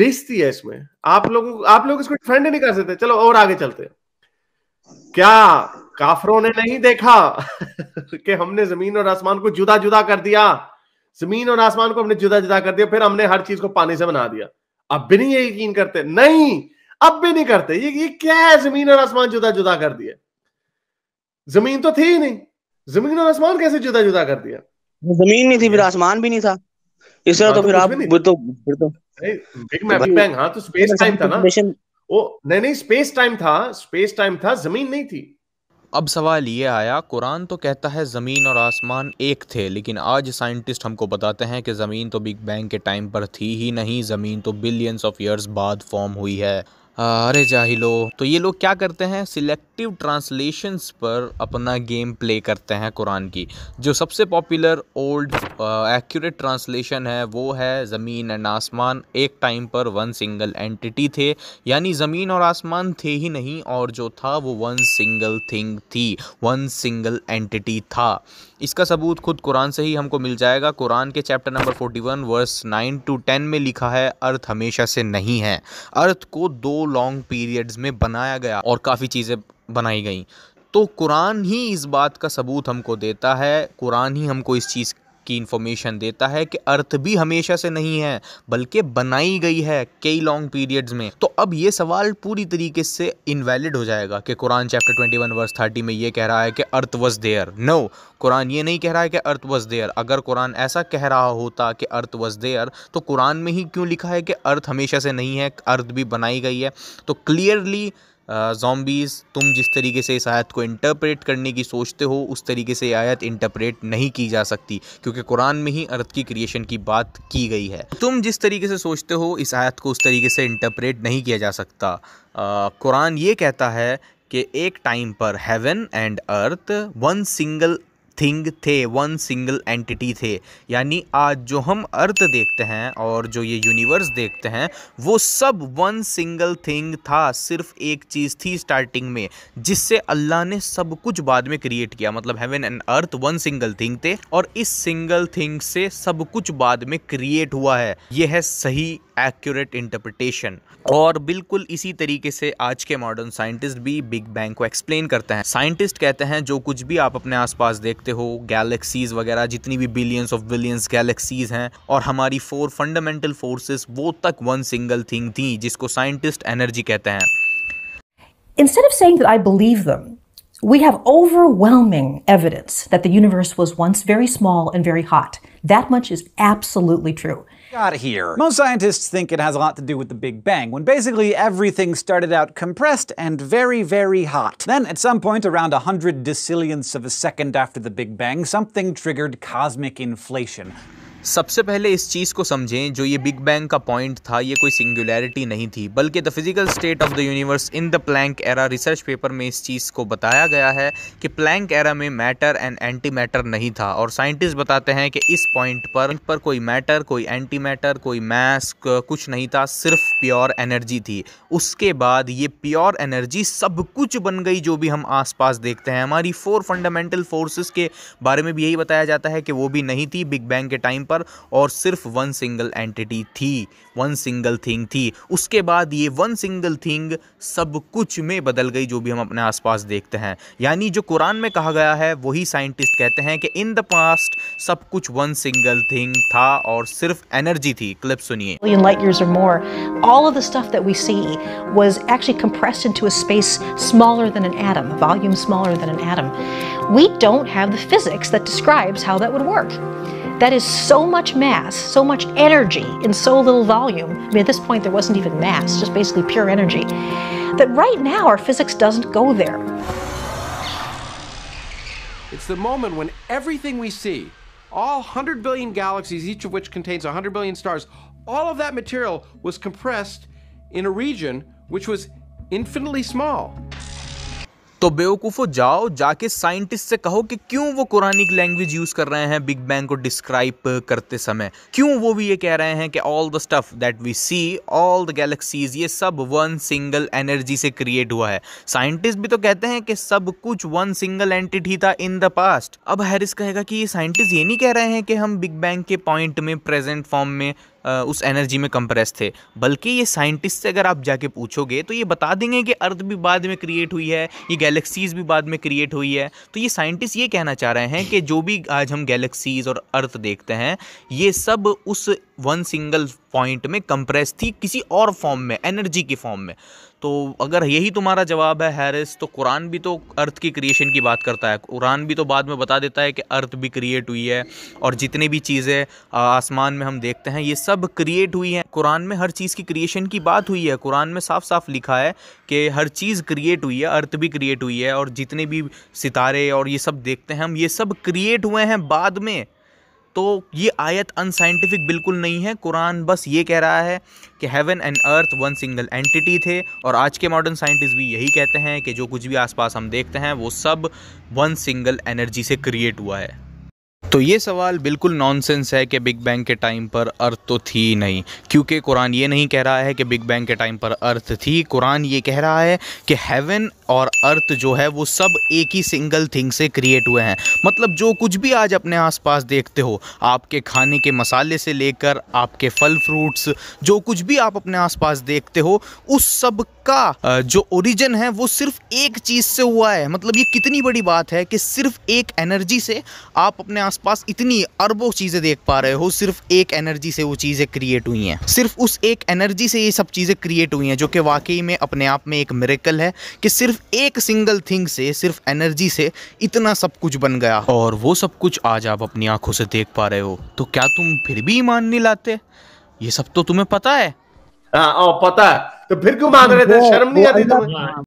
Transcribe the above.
बेस्ती है इसमें आप लोगों आप लोग इसको डिफेंड नहीं कर सकते चलो और आगे चलते हैं क्या काफरों ने नहीं देखा कि हमने जमीन और आसमान को जुदा जुदा कर दिया जमीन और आसमान को हमने जुदा जुदा कर दिया फिर हमने हर चीज को पानी से बना दिया अब भी नहीं ये यकीन करते नहीं अब भी नहीं करते ये ये क्या है जमीन और आसमान जुदा जुदा कर दिया जमीन तो थी ही नहीं जमीन और आसमान कैसे जुदा जुदा कर दिया जमीन नहीं थी फिर आसमान भी नहीं था इसे तो फिर आप वो तो फिर तो बिग मैप बैंग हां तो स्पेस टाइम था ना वो नहीं नहीं स्पेस टाइम था स्पेस टाइम था जमीन नहीं थी अब सवाल ये आया कुरान तो कहता है ज़मीन और आसमान एक थे लेकिन आज साइंटिस्ट हमको बताते हैं कि ज़मीन तो बिग बैंग के टाइम पर थी ही नहीं ज़मीन तो बिलियंस ऑफ ईयर्स बाद फॉर्म हुई है अरे जाहिलो तो ये लोग क्या करते हैं सिलेक्टिव ट्रांसलेशंस पर अपना गेम प्ले करते हैं कुरान की जो सबसे पॉपुलर ओल्ड एक्यूरेट ट्रांसलेशन है वो है ज़मीन एंड आसमान एक टाइम पर वन सिंगल एंटिटी थे यानी ज़मीन और आसमान थे ही नहीं और जो था वो वन सिंगल थिंग थी वन सिंगल एंटिटी था इसका सबूत खुद कुरान से ही हमको मिल जाएगा कुरान के चैप्टर नंबर 41 वर्स 9 टू 10 में लिखा है अर्थ हमेशा से नहीं है अर्थ को दो लॉन्ग पीरियड्स में बनाया गया और काफ़ी चीज़ें बनाई गई तो कुरान ही इस बात का सबूत हमको देता है कुरान ही हमको इस चीज़ की इन्फॉर्मेशन देता है कि अर्थ भी हमेशा से नहीं है बल्कि बनाई गई है कई लॉन्ग पीरियड्स में तो अब ये सवाल पूरी तरीके से इनवैलिड हो जाएगा कि Quran chapter twenty one verse thirty में ये कह रहा है कि earth was there no Quran ये नहीं कह रहा है कि अर्थ वॉज देयर अगर कुरान ऐसा कह रहा होता कि अर्थ वॉज देयर तो कुरान में ही क्यों लिखा है कि अर्थ हमेशा से नहीं है अर्थ भी बनाई गई है तो क्लियरली जॉम्बीज़ तुम जिस तरीके से इस आयत को इंटरप्रेट करने की सोचते हो उस तरीके से आयत इंटरप्रेट नहीं की जा सकती क्योंकि कुरान में ही अर्थ की क्रिएशन की बात की गई है तुम जिस तरीके से सोचते हो इस आयत को उस तरीके से इंटरप्रेट नहीं किया जा सकता कुरान ये कहता है कि एक टाइम पर heaven and earth one single thing थे वन सिंगल एंटिटी थे यानी आज जो हम अर्थ देखते हैं और जो ये यूनिवर्स देखते हैं वो सब वन सिंगल थिंग था सिर्फ एक चीज़ थी स्टार्टिंग में जिससे अल्लाह ने सब कुछ बाद में क्रिएट किया मतलब heaven and earth one single thing थे और इस सिंगल थिंग से सब कुछ बाद में क्रिएट हुआ है यह है सही एक्यूरेट इंटरप्रिटेशन और बिल्कुल इसी तरीके से आज के मॉडर्न साइंटिस्ट भी बिग बैंग को एक्सप्लेन करते हैं साइंटिस्ट कहते हैं जो कुछ भी आप अपने आसपास देखते हो गैलेक्सीज वगैरह जितनी भी बिलियंस ऑफ बिलियंस गैलेक्सीज हैं और हमारी फोर फंडामेंटल फोर्सेस वो तक वन सिंगल थिंग थी जिसको साइंटिस्ट एनर्जी कहते हैं Instead of saying that I believe them, We have overwhelming evidence that the universe was once very small and very hot. That much is absolutely true. got here. Most scientists think it has a lot to do with the Big Bang, when basically everything started out compressed and very, very hot. Then, at some point around 100 decillionths of a second after the Big Bang, something triggered cosmic inflation, सबसे पहले इस चीज़ को समझें जो ये big bang का point था ये कोई सिंगुलैरिटी नहीं थी बल्कि the physical state of the universe in the Planck era research paper में इस चीज़ को बताया गया है कि प्लैंक एरा में मैटर एंड एंटी मैटर नहीं था और साइंटिस्ट बताते हैं कि इस पॉइंट पर पर कोई मैटर कोई एंटी मैटर कोई मैस कुछ नहीं था सिर्फ प्योर एनर्जी थी उसके बाद ये प्योर एनर्जी सब कुछ बन गई जो भी हम आस देखते हैं हमारी फोर फंडामेंटल फोर्सेस के बारे में भी यही बताया जाता है कि वो भी नहीं थी बिग बैंग के टाइम पर और सिर्फ वन सिंगल एंटिटी थी वन सिंगल थिंग थी उसके बाद ये वन सिंगल थिंग सब कुछ में बदल गई जो भी हम अपने आसपास देखते हैं यानी जो कुरान में कहा गया है वही साइंटिस्ट कहते हैं कि इन द पास्ट सब कुछ वन सिंगल थिंग था और सिर्फ एनर्जी थी क्लिप सुनिए All of the stuff that we see was actually compressed into a space smaller than an atom, a volume smaller than an atom. We don't have the physics that describes how that would work. That is so much mass, so much energy in so little volume. I mean, at this point, there wasn't even mass, just basically pure energy. That right now, our physics doesn't go there. It's the moment when everything we see, all 100 billion galaxies, each of which contains 100 billion stars, all of that material was compressed in a region which was infinitely small. तो बेवकूफ़ो जाओ जाके scientist से कहो कि क्यों वो Quranic language use कर रहे हैं बिग बैंग को डिस्क्राइब करते समय क्यों वो भी ये कह रहे हैं कि all the stuff that we see all the galaxies ये सब वन सिंगल एनर्जी से क्रिएट हुआ है साइंटिस्ट भी तो कहते हैं कि सब कुछ वन सिंगल एंटिटी था इन द पास्ट अब हैरिस कहेगा कि ये साइंटिस्ट ये नहीं कह रहे हैं कि हम बिग बैंग के पॉइंट में प्रेजेंट फॉर्म में उस एनर्जी में कंप्रेस थे बल्कि ये साइंटिस्ट से अगर आप जाके पूछोगे तो ये बता देंगे कि अर्थ भी बाद में क्रिएट हुई है ये गैलेक्सीज़ भी बाद में क्रिएट हुई है तो ये साइंटिस्ट ये कहना चाह रहे हैं कि जो भी आज हम गैलेक्सीज़ और अर्थ देखते हैं ये सब उस वन सिंगल पॉइंट में कंप्रेस थी किसी और फॉर्म में एनर्जी की फॉर्म में तो अगर यही तुम्हारा जवाब है हैरिस तो कुरान भी तो अर्थ की क्रिएशन की बात करता है कुरान भी तो बाद में बता देता है कि अर्थ भी क्रिएट हुई है और जितनी भी चीज़ें आसमान में हम देखते हैं ये सब क्रिएट हुई हैं कुरान में हर चीज़ की क्रिएशन की बात हुई है कुरान में साफ साफ लिखा है कि हर चीज़ क्रिएट हुई है अर्थ भी क्रिएट हुई है और जितने भी सितारे और ये सब देखते हैं हम ये सब क्रिएट हुए हैं बाद में तो ये आयत अनसाइंटिफिक बिल्कुल नहीं है कुरान बस ये कह रहा है कि heaven and earth one single entity थे और आज के मॉडर्न साइंटिस्ट भी यही कहते हैं कि जो कुछ भी आसपास हम देखते हैं वो सब वन सिंगल एनर्जी से क्रिएट हुआ है तो ये सवाल बिल्कुल नॉनसेंस है कि बिग बैंग के टाइम पर अर्थ तो थी नहीं क्योंकि कुरान ये नहीं कह रहा है कि बिग बैंग के टाइम पर अर्थ थी कुरान ये कह रहा है कि हेवन और अर्थ जो है वो सब एक ही सिंगल थिंग से क्रिएट हुए हैं मतलब जो कुछ भी आज अपने आसपास देखते हो आपके खाने के मसाले से लेकर आपके फल फ्रूट्स जो कुछ भी आप अपने आसपास देखते हो उस सब का जो ओरिजिन है वो सिर्फ एक चीज़ से हुआ है मतलब ये कितनी बड़ी बात है कि सिर्फ एक एनर्जी से आप अपने आसपास इतनी अरबों चीज़ें देख पा रहे हो सिर्फ एक एनर्जी से वो चीज़ें क्रिएट हुई हैं सिर्फ उस एक एनर्जी से ये सब चीज़ें क्रिएट हुई हैं जो कि वाकई में अपने आप में एक मेरेकल है कि सिर्फ एक सिंगल थिंग से सिर्फ एनर्जी से इतना सब कुछ बन गया और वो सब कुछ आज आप अपनी आंखों से देख पा रहे हो तो क्या तुम फिर भी ईमान नहीं लाते ये सब तो तुम्हें पता है आ, हाँ, आ, पता है तो फिर क्यों मांग रहे थे शर्म नहीं आती तुम्हें